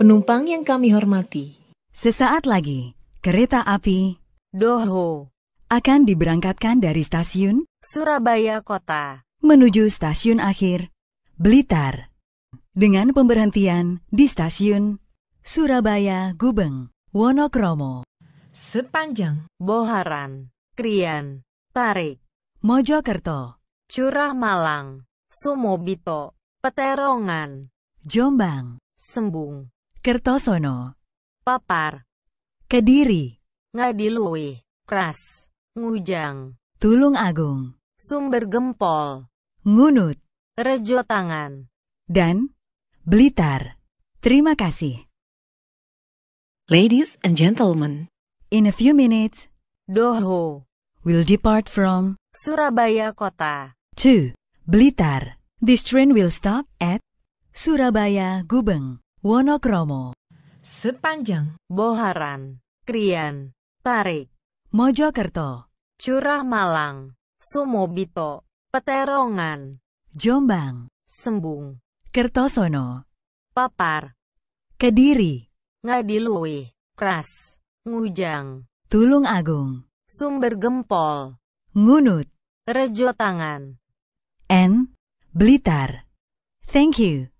Penumpang yang kami hormati, sesaat lagi kereta api Doho akan diberangkatkan dari stasiun Surabaya Kota menuju stasiun akhir Blitar dengan pemberhentian di stasiun Surabaya Gubeng Wonokromo. Sepanjang Boharan, Krian, Tarik, Mojokerto, Curah Malang, Sumobito, Peterongan, Jombang, Sembung, Kertosono. Papar. Kediri. Ngadilui. Kras. Ngujang. Tulung Agung. Sumber Gempol. Ngunut. Rejo Tangan. Dan Blitar. Terima kasih. Ladies and gentlemen, in a few minutes, Doho will depart from Surabaya Kota to Blitar. This train will stop at Surabaya Gubeng. Wonokromo. Sepanjang Boharan, Krian, Tarik, Mojokerto, Curah Malang, Sumobito, Peterongan, Jombang, Sembung, Kertosono, Papar, Kediri, Ngadilui, Kras, Ngujang, Tulung Agung, Sumber Gempol, Ngunut, Rejo Tangan, N. Blitar. Thank you.